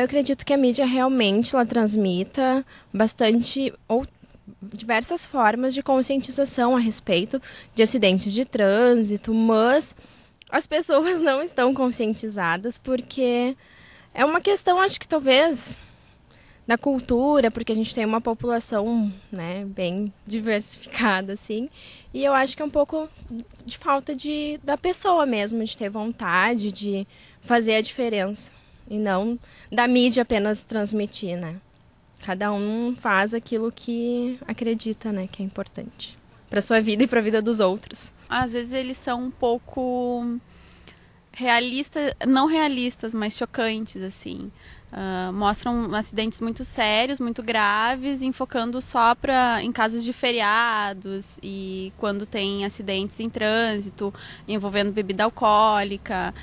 Eu acredito que a mídia realmente ela transmita bastante ou diversas formas de conscientização a respeito de acidentes de trânsito, mas as pessoas não estão conscientizadas porque é uma questão, acho que talvez da cultura, porque a gente tem uma população, né, bem diversificada assim, e eu acho que é um pouco de falta de da pessoa mesmo de ter vontade de fazer a diferença. E não da mídia apenas transmitir, né? Cada um faz aquilo que acredita, né, que é importante para sua vida e para a vida dos outros. Às vezes eles são um pouco realistas, não realistas, mas chocantes assim. Uh, mostram acidentes muito sérios, muito graves, enfocando só pra, em casos de feriados e quando tem acidentes em trânsito envolvendo bebida alcoólica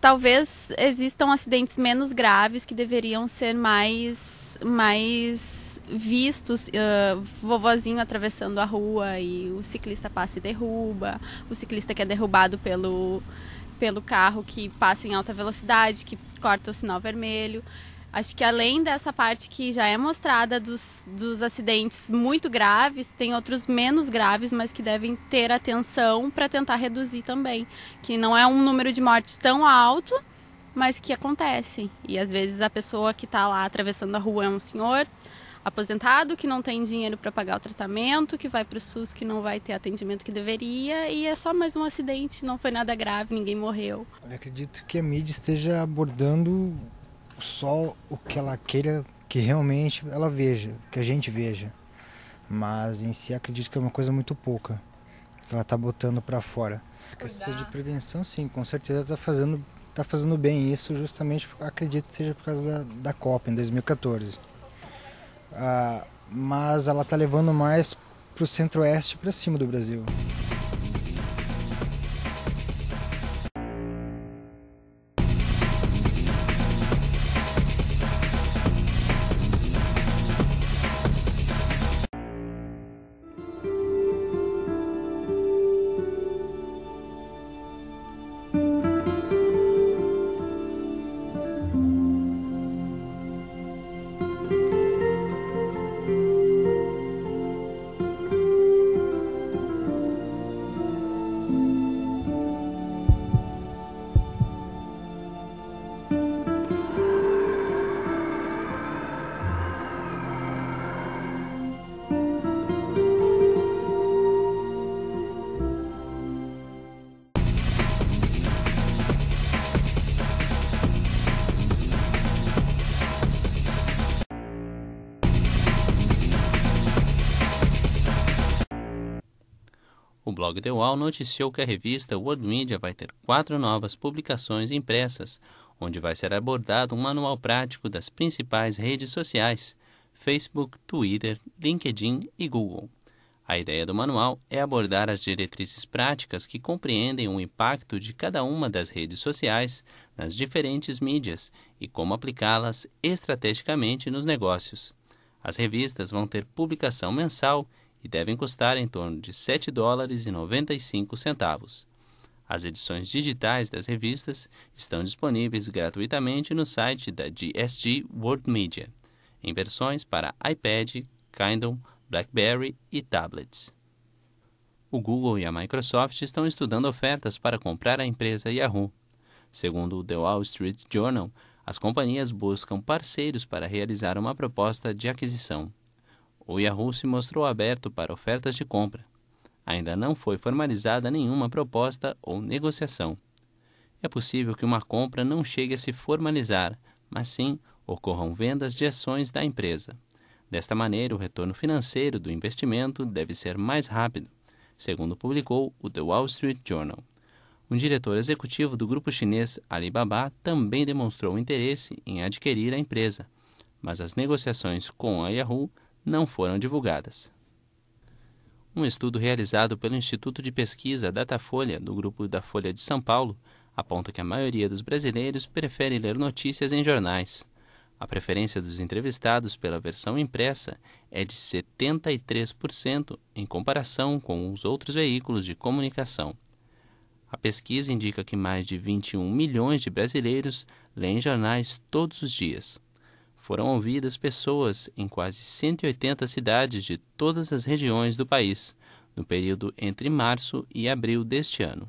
talvez existam acidentes menos graves que deveriam ser mais, mais vistos. Uh, vovozinho atravessando a rua e o ciclista passa e derruba, o ciclista que é derrubado pelo, pelo carro que passa em alta velocidade, que corta o sinal vermelho. Acho que além dessa parte que já é mostrada dos, dos acidentes muito graves, tem outros menos graves, mas que devem ter atenção para tentar reduzir também. Que não é um número de mortes tão alto, mas que acontece. E às vezes a pessoa que está lá atravessando a rua é um senhor aposentado que não tem dinheiro para pagar o tratamento, que vai para o SUS que não vai ter atendimento que deveria e é só mais um acidente, não foi nada grave, ninguém morreu. Eu acredito que a mídia esteja abordando só o que ela queira que realmente ela veja, que a gente veja. Mas em si acredito que é uma coisa muito pouca que ela está botando para fora. A questão de prevenção, sim, com certeza está fazendo, tá fazendo bem isso, justamente acredito que seja por causa da, da Copa em 2014. Ah, mas ela está levando mais para o centro-oeste para cima do Brasil. O blog The Wall noticiou que a revista World Media vai ter quatro novas publicações impressas, onde vai ser abordado um manual prático das principais redes sociais: Facebook, Twitter, LinkedIn e Google. A ideia do manual é abordar as diretrizes práticas que compreendem o impacto de cada uma das redes sociais nas diferentes mídias e como aplicá-las estrategicamente nos negócios. As revistas vão ter publicação mensal e devem custar em torno de 7 dólares e 95 centavos. As edições digitais das revistas estão disponíveis gratuitamente no site da DSG World Media, em versões para iPad, Kindle, BlackBerry e tablets. O Google e a Microsoft estão estudando ofertas para comprar a empresa Yahoo. Segundo o The Wall Street Journal, as companhias buscam parceiros para realizar uma proposta de aquisição o Yahoo se mostrou aberto para ofertas de compra. Ainda não foi formalizada nenhuma proposta ou negociação. É possível que uma compra não chegue a se formalizar, mas sim ocorram vendas de ações da empresa. Desta maneira, o retorno financeiro do investimento deve ser mais rápido, segundo publicou o The Wall Street Journal. Um diretor executivo do grupo chinês Alibaba também demonstrou interesse em adquirir a empresa, mas as negociações com a Yahoo não foram divulgadas. Um estudo realizado pelo Instituto de Pesquisa Datafolha, do grupo da Folha de São Paulo, aponta que a maioria dos brasileiros prefere ler notícias em jornais. A preferência dos entrevistados pela versão impressa é de 73% em comparação com os outros veículos de comunicação. A pesquisa indica que mais de 21 milhões de brasileiros leem jornais todos os dias foram ouvidas pessoas em quase 180 cidades de todas as regiões do país, no período entre março e abril deste ano.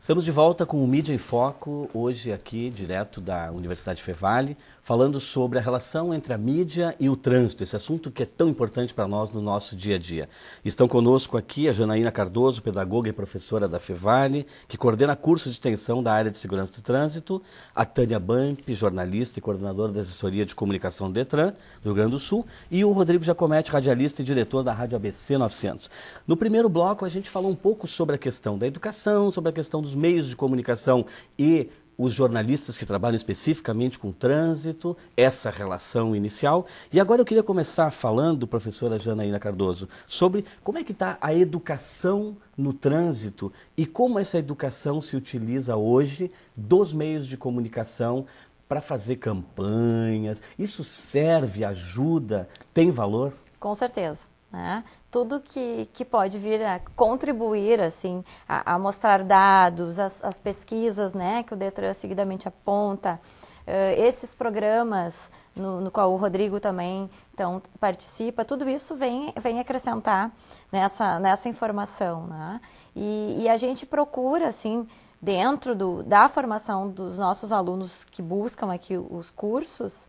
Estamos de volta com o Mídia em Foco, hoje aqui direto da Universidade Fevale, falando sobre a relação entre a mídia e o trânsito, esse assunto que é tão importante para nós no nosso dia a dia. Estão conosco aqui a Janaína Cardoso, pedagoga e professora da FEVALE, que coordena curso de extensão da área de segurança do trânsito, a Tânia Bamp, jornalista e coordenadora da assessoria de comunicação Detran, do Rio Grande do Sul, e o Rodrigo Jacomete, radialista e diretor da Rádio ABC 900. No primeiro bloco, a gente falou um pouco sobre a questão da educação, sobre a questão dos meios de comunicação e os jornalistas que trabalham especificamente com trânsito, essa relação inicial. E agora eu queria começar falando, professora Janaína Cardoso, sobre como é que está a educação no trânsito e como essa educação se utiliza hoje dos meios de comunicação para fazer campanhas. Isso serve, ajuda, tem valor? Com certeza. Né? Tudo que, que pode vir a contribuir, assim, a, a mostrar dados, as, as, pesquisas né, que o Detran seguidamente aponta, uh, esses programas no, no, qual o Rodrigo também então, participa, tudo isso vem, vem acrescentar nessa, nessa informação. Né? E, e a gente procura, assim, dentro do, da formação dos nossos alunos que buscam aqui os cursos,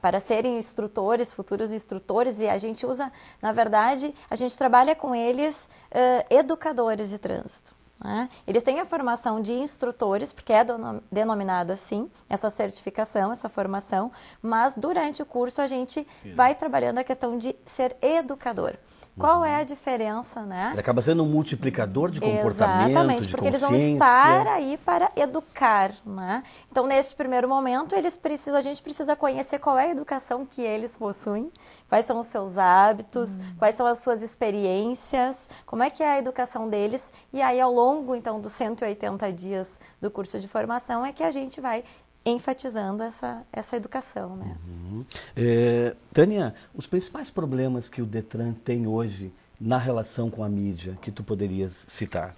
para, serem instrutores, futuros instrutores, e a gente usa, na verdade, a gente trabalha com eles uh, educadores de trânsito. Né? Eles têm a formação de instrutores, porque é denominado assim, essa certificação, essa formação, mas durante o curso a gente Sim. vai trabalhando a questão de ser educador. Qual é a diferença, né? Ele acaba sendo um multiplicador de comportamento, Exatamente, de porque eles vão estar aí para educar, né? Então, neste primeiro momento, eles precisam, a gente precisa conhecer qual é a educação que eles possuem, quais são os seus hábitos, hum. quais são as suas experiências, como é que é a educação deles, e aí ao longo, então, dos 180 dias do curso de formação é que a gente vai enfatizando essa, essa educação. Né? Uhum. É, Tânia, os principais problemas que o Detran tem hoje na relação com a mídia, que tu poderias citar?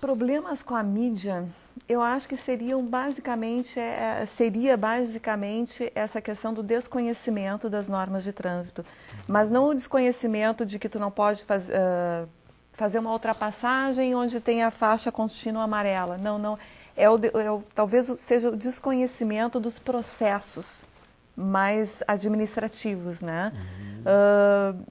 Problemas com a mídia, eu acho que seriam basicamente, é, é seria basicamente essa questão do desconhecimento das normas de trânsito. Mas não o desconhecimento de que tu não pode faz, uh, fazer uma ultrapassagem onde tem a faixa contínua amarela. Não, não é, o, é o, talvez seja o desconhecimento dos processos mais administrativos, né? Uhum. Uh,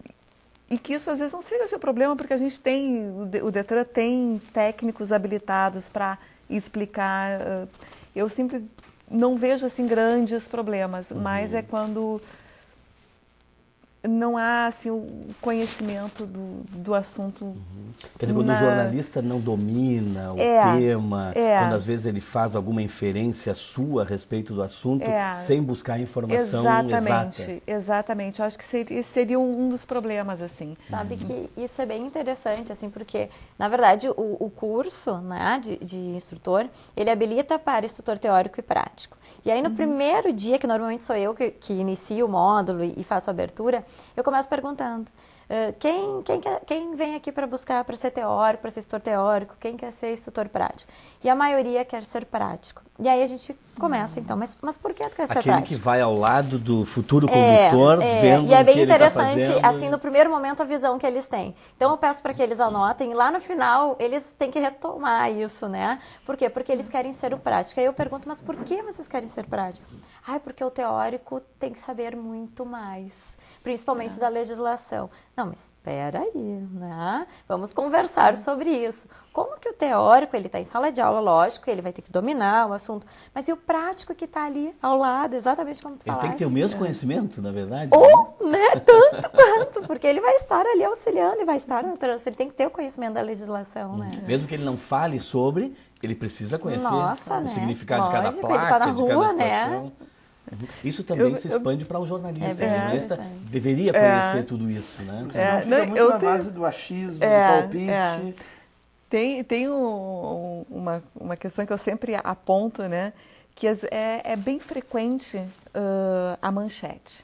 e que isso às vezes não seja o seu problema, porque a gente tem, o Detran tem técnicos habilitados para explicar. Uh, eu sempre não vejo assim grandes problemas, uhum. mas é quando não há assim, o conhecimento do, do assunto. Uhum. Quer dizer, quando na... o jornalista não domina o é, tema, é. quando às vezes ele faz alguma inferência sua a respeito do assunto, é. sem buscar informação exatamente, exata. Exatamente, eu acho que seria, esse seria um dos problemas, assim. Sabe uhum. que isso é bem interessante, assim, porque, na verdade, o, o curso né, de, de, instrutor, ele habilita para instrutor teórico e prático. E aí, no uhum. primeiro dia, que normalmente sou eu que, que inicio o módulo e, e faço a abertura, eu começo perguntando: uh, quem, quem, quer, quem vem aqui para buscar para ser teórico, para ser instrutor teórico, quem quer ser instrutor prático? E a maioria quer ser prático. E aí a gente começa então, mas, mas por que tu quer ser Aquele prático? que vai ao lado do futuro é, condutor, é, é, vendo E é bem tá interessante, tá assim, no primeiro momento, a visão que eles têm. Então eu peço para que eles anotem, lá no final eles têm que retomar isso, né? Por quê? Porque eles querem ser o prático. Aí eu pergunto, mas por que vocês querem ser prático? ai, porque o teórico tem que saber muito mais, principalmente é. da legislação. Não, mas espera aí, né? Vamos conversar é. sobre isso. Como que o teórico, ele está em sala de aula, lógico, ele vai ter que dominar o assunto, mas e o prático que está ali ao lado, exatamente como tu ele falaste? Ele tem que ter o mesmo conhecimento, na verdade. Ou, né, né tanto quanto, porque ele vai estar ali auxiliando e vai estar no trânsito, ele tem que ter o conhecimento da legislação, hum. né? Mesmo que ele não fale sobre, ele precisa conhecer Nossa, o né? significado Lógico, de cada tá placa, tá rua, de cada estação. Né? Uhum. Isso também eu, se expande eu, para o jornalista. É o jornalista é. deveria é. conhecer é, tudo isso, né? Porque é, senão muito eu na tenho, base do achismo, é, do é. palpite. Tem, tem um, uma, uma questão que eu sempre aponto, né? Que é, é bem frequente uh, a manchete.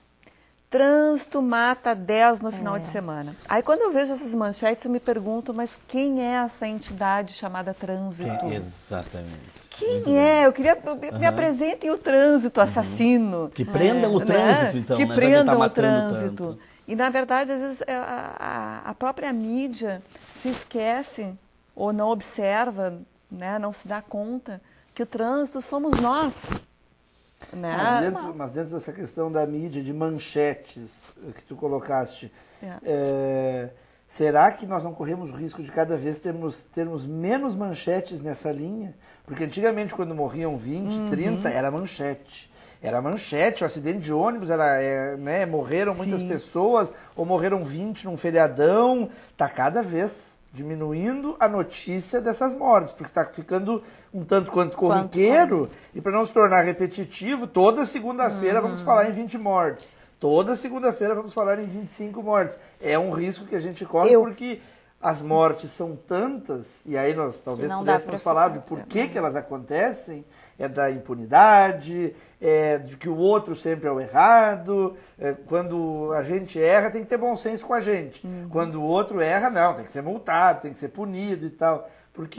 Trânsito mata 10 no final é. de semana. Aí quando eu vejo essas manchetes, eu me pergunto, mas quem é essa entidade chamada trânsito? exatamente. Quem Muito é? Bem. Eu queria eu, uhum. me apresentem o trânsito uhum. assassino. Que prendam é. o trânsito, é. então. Que né? prendam tá o trânsito. Tanto. E na verdade, às vezes é, a, a, própria mídia se esquece ou não observa, né? não se dá conta que o trânsito somos nós. Né? Mas, dentro, mas... mas dentro dessa questão da mídia, de manchetes eh, que tu colocaste, é, eh, será que nós não corremos o risco de cada vez termos, termos menos manchetes nessa linha? Porque antigamente, quando morriam 20, uhum. 30, era manchete era manchete, o acidente de ônibus, era, é, né, morreram Sim. muitas pessoas, ou morreram 20 num feriadão, tá cada vez diminuindo a notícia dessas mortes, porque está ficando um tanto quanto corriqueiro, quanto, e para não se tornar repetitivo, toda segunda-feira vamos uhum. falar em 20 mortes. Toda segunda-feira vamos falar em 25 mortes. É um risco que a gente corre Eu... porque as mortes são tantas, e aí nós talvez pudéssemos falar de por que, né? que elas acontecem, é da impunidade, é de que o outro sempre é o errado, é, quando a gente erra tem que ter bom senso com a gente, uhum. quando o outro erra não, tem que ser multado, tem que ser punido e tal, porque